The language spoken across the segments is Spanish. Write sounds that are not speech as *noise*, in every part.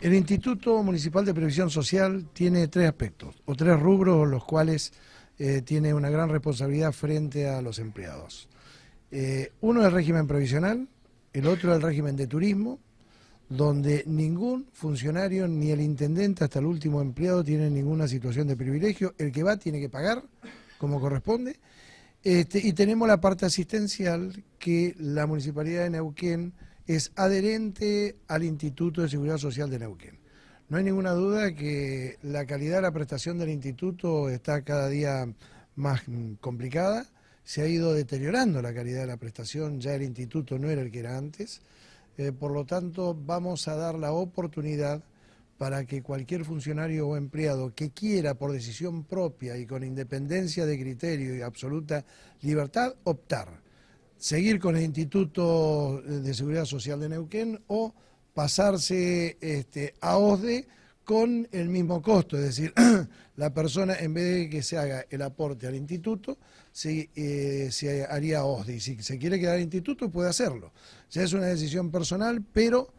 El Instituto Municipal de Previsión Social tiene tres aspectos, o tres rubros, los cuales eh, tiene una gran responsabilidad frente a los empleados. Eh, uno es el régimen provisional, el otro es el régimen de turismo, donde ningún funcionario, ni el intendente hasta el último empleado, tiene ninguna situación de privilegio. El que va tiene que pagar como corresponde. Este, y tenemos la parte asistencial que la Municipalidad de Neuquén es adherente al Instituto de Seguridad Social de Neuquén. No hay ninguna duda que la calidad de la prestación del instituto está cada día más complicada, se ha ido deteriorando la calidad de la prestación, ya el instituto no era el que era antes, eh, por lo tanto vamos a dar la oportunidad para que cualquier funcionario o empleado que quiera por decisión propia y con independencia de criterio y absoluta libertad optar seguir con el Instituto de Seguridad Social de Neuquén o pasarse este, a OSDE con el mismo costo, es decir, *clears throat* la persona en vez de que se haga el aporte al instituto, se, eh, se haría OSDE. Y si se quiere quedar al instituto, puede hacerlo. Ya es una decisión personal, pero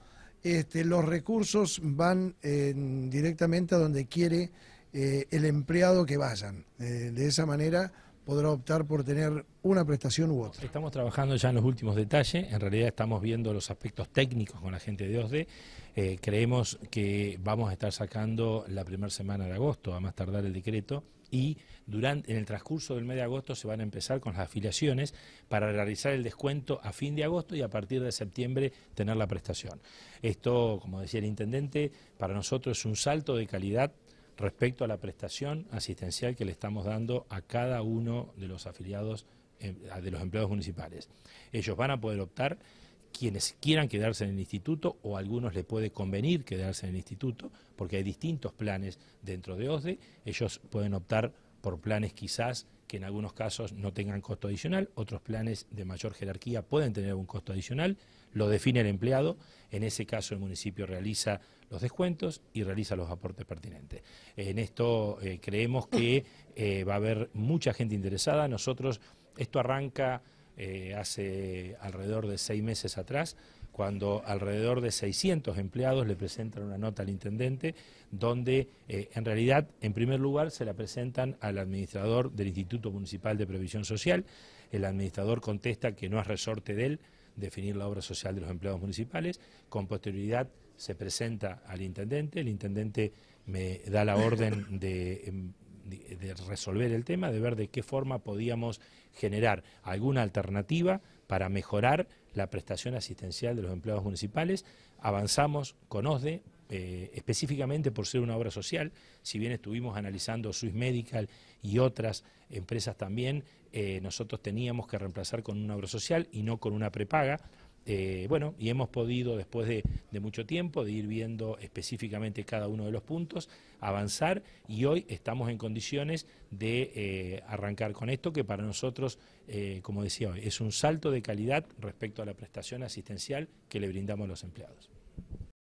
este, los recursos van eh, directamente a donde quiere eh, el empleado que vayan. de esa manera podrá optar por tener una prestación u otra. Estamos trabajando ya en los últimos detalles, en realidad estamos viendo los aspectos técnicos con la gente de OSDE, eh, creemos que vamos a estar sacando la primera semana de agosto, a más tardar el decreto, y durante, en el transcurso del mes de agosto se van a empezar con las afiliaciones para realizar el descuento a fin de agosto y a partir de septiembre tener la prestación. Esto, como decía el intendente, para nosotros es un salto de calidad respecto a la prestación asistencial que le estamos dando a cada uno de los afiliados, em, de los empleados municipales. Ellos van a poder optar quienes quieran quedarse en el instituto o a algunos les puede convenir quedarse en el instituto, porque hay distintos planes dentro de OSDE, ellos pueden optar por planes quizás que en algunos casos no tengan costo adicional, otros planes de mayor jerarquía pueden tener un costo adicional, lo define el empleado, en ese caso el municipio realiza los descuentos y realiza los aportes pertinentes. En esto eh, creemos que eh, va a haber mucha gente interesada, nosotros, esto arranca eh, hace alrededor de seis meses atrás, cuando alrededor de 600 empleados le presentan una nota al intendente, donde eh, en realidad, en primer lugar, se la presentan al administrador del Instituto Municipal de Previsión Social, el administrador contesta que no es resorte de él definir la obra social de los empleados municipales, con posterioridad se presenta al intendente, el intendente me da la orden de em, resolver el tema, de ver de qué forma podíamos generar alguna alternativa para mejorar la prestación asistencial de los empleados municipales. Avanzamos con OSDE, eh, específicamente por ser una obra social, si bien estuvimos analizando Swiss Medical y otras empresas también, eh, nosotros teníamos que reemplazar con una obra social y no con una prepaga. Eh, bueno, y hemos podido, después de, mucho tiempo, de ir viendo específicamente cada uno de los puntos, avanzar y hoy estamos en condiciones de eh, arrancar con esto, que para nosotros, eh, como decía hoy, es un salto de calidad respecto a la prestación asistencial que le brindamos a los empleados.